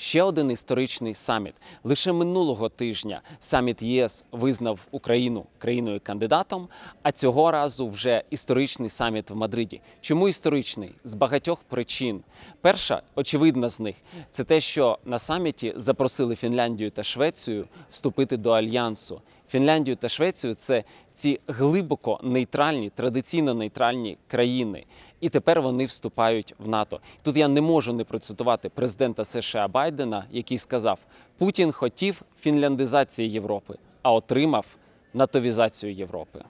ще один історичний саміт. Лише минулого тижня саміт ЄС визнав Україну країною-кандидатом, а цього разу вже історичний саміт в Мадриді. Чому історичний? З багатьох причин. Перша очевидна з них це те, що на саміті запросили Фінляндію та Швецію вступити до альянсу. Фінляндію та Швецію це ці глибоко нейтральні, традиційно нейтральні країни. І тепер вони вступають в НАТО. Тут я не можу не процитувати президента США Байдена, який сказав: Путін хотів фінляндизації Європи, а отримав натовізацію Європи.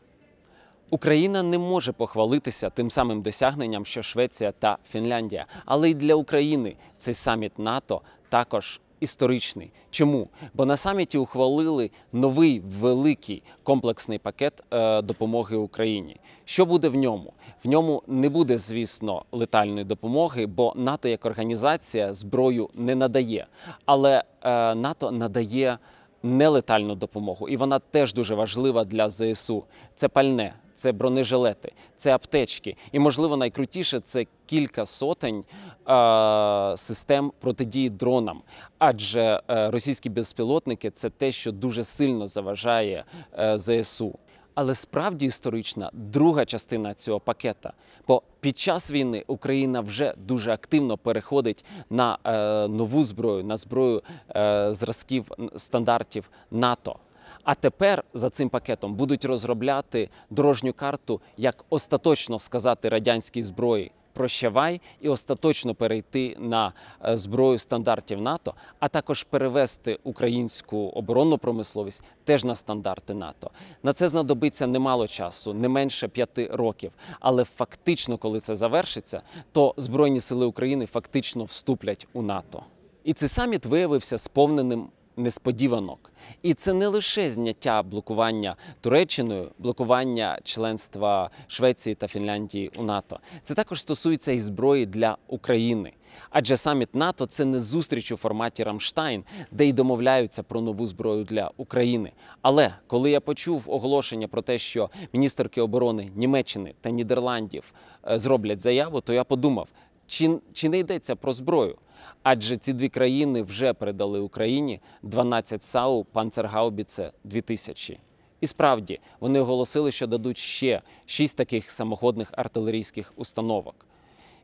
Україна не може похвалитися тим самим досягненням, що Швеція та Фінляндія, але й для України цей саміт НАТО також історичний. Чому? Бо на саміті ухвалили новий великий комплексний пакет е, допомоги Україні. Що буде в ньому? В ньому не буде, звісно, летальної допомоги, бо НАТО як організація зброю не надає, але е, НАТО надає нелетальну допомогу, і вона теж дуже важлива для ЗСУ. Це пальне, це бронежилети, це аптечки. І, можливо, найкрутіше це кілька сотень е систем протидії дронам. Адже е російські безпілотники це те, що дуже сильно заважає е ЗСУ. Але справді історична друга частина цього пакета. Бо під час війни Україна вже дуже активно переходить на е, нову зброю, на зброю е, зразків стандартів НАТО. А тепер за цим пакетом будуть розробляти дорожню карту, як остаточно сказати радянській зброї прощавай і остаточно перейти на е, зброю стандартів НАТО, а також перевести українську оборонну промисловість теж на стандарти НАТО. На це знадобиться немало часу, не менше п'яти років. Але фактично, коли це завершиться, то збройні сили України фактично вступлять у НАТО. І цей саміт виявився сповненим несподіванок. І це не лише зняття блокування Туреччиною, блокування членства Швеції та Фінляндії у НАТО. Це також стосується і зброї для України. Адже саміт НАТО це не зустріч у форматі Рамштайн, де й домовляються про нову зброю для України. Але коли я почув оголошення про те, що міністерки оборони Німеччини та Нідерландів е, зроблять заяву, то я подумав, чи, чи не йдеться про зброю? Адже ці дві країни вже передали Україні 12 САУ панцергаубіце 2000 І справді вони оголосили, що дадуть ще шість таких самоходних артилерійських установок.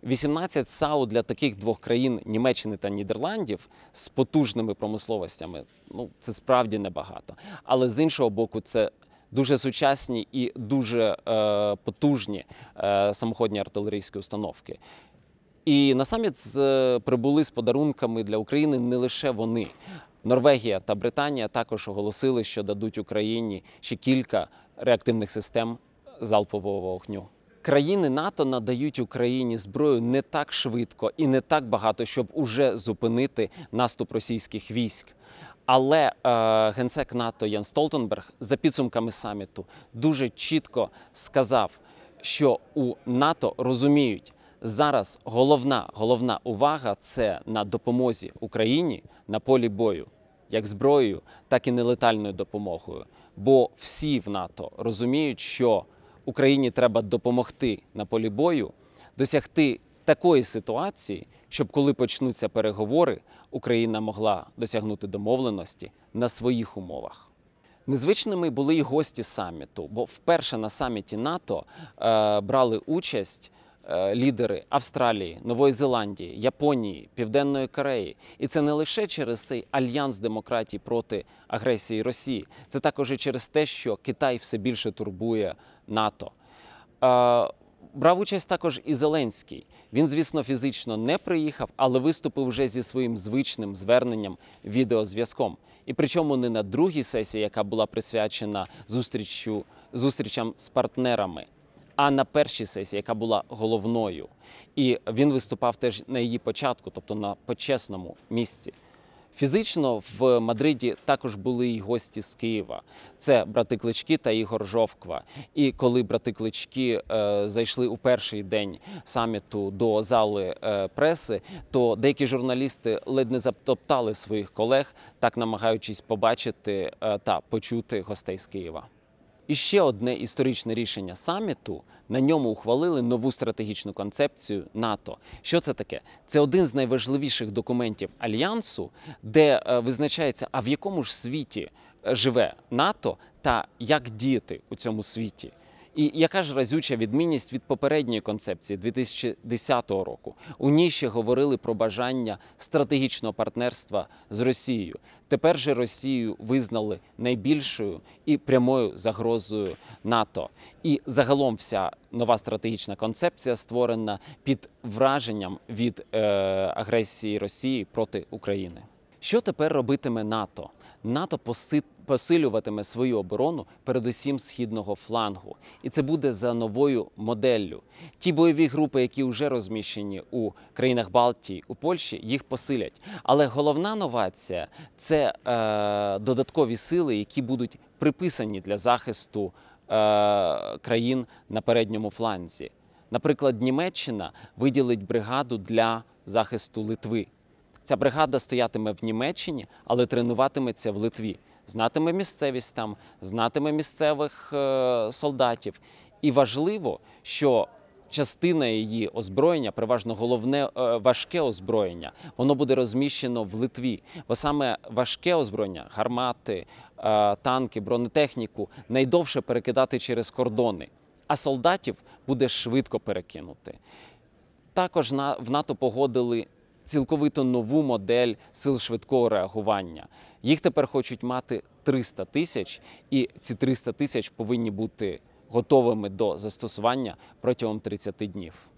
18 САУ для таких двох країн Німеччини та Нідерландів з потужними промисловостями. Ну це справді небагато. Але з іншого боку, це дуже сучасні і дуже е, потужні е, самоходні артилерійські установки. І на саміт з е, прибули з подарунками для України не лише вони. Норвегія та Британія також оголосили, що дадуть Україні ще кілька реактивних систем залпового вогню. Країни НАТО надають Україні зброю не так швидко і не так багато, щоб уже зупинити наступ російських військ. Але е, генсек НАТО Ян Столтенберг за підсумками саміту дуже чітко сказав, що у НАТО розуміють. Зараз головна головна увага це на допомозі Україні на полі бою, як зброєю, так і нелетальною допомогою. Бо всі в НАТО розуміють, що Україні треба допомогти на полі бою, досягти такої ситуації, щоб коли почнуться переговори, Україна могла досягнути домовленості на своїх умовах. Незвичними були й гості саміту, бо вперше на саміті НАТО е, брали участь. Е, лідери Австралії, Нової Зеландії, Японії, Південної Кореї. І це не лише через цей альянс демократій проти агресії Росії, це також і через те, що Китай все більше турбує НАТО. Е, брав участь також і Зеленський. Він, звісно, фізично не приїхав, але виступив вже зі своїм звичним зверненням відеозв'язком. І причому не на другій сесії, яка була присвячена зустрічу зустрічам з партнерами, а на першій сесії, яка була головною, і він виступав теж на її початку, тобто на почесному місці. Фізично в Мадриді також були й гості з Києва. Це брати клички та Ігор Жовква. І коли брати клички е, зайшли у перший день саміту до зали е, преси, то деякі журналісти ледь не затоптали своїх колег, так намагаючись побачити е, та почути гостей з Києва. І ще одне історичне рішення саміту на ньому ухвалили нову стратегічну концепцію НАТО. Що це таке? Це один з найважливіших документів альянсу, де е, визначається, а в якому ж світі е, живе НАТО та як діяти у цьому світі. І яка ж разюча відмінність від попередньої концепції 2010 року? У ній ще говорили про бажання стратегічного партнерства з Росією. Тепер же Росію визнали найбільшою і прямою загрозою НАТО. І загалом вся нова стратегічна концепція створена під враженням від е, агресії Росії проти України. Що тепер робитиме НАТО? НАТО посилюватиме свою оборону, передусім східного флангу, і це буде за новою моделлю. Ті бойові групи, які вже розміщені у країнах Балтії у Польщі, їх посилять. Але головна новація це е, додаткові сили, які будуть приписані для захисту е, країн на передньому фланзі. Наприклад, Німеччина виділить бригаду для захисту Литви. Ця бригада стоятиме в Німеччині, але тренуватиметься в Литві знатиме місцевість там, знатиме місцевих е, солдатів. І важливо, що частина її озброєння, переважно головне е, важке озброєння, воно буде розміщено в Литві. Бо саме важке озброєння, гармати, е, танки, бронетехніку найдовше перекидати через кордони, а солдатів буде швидко перекинути. Також в НАТО погодили цілковито нову модель сил швидкого реагування. Їх тепер хочуть мати 300 тисяч, і ці 300 тисяч повинні бути готовими до застосування протягом 30 днів.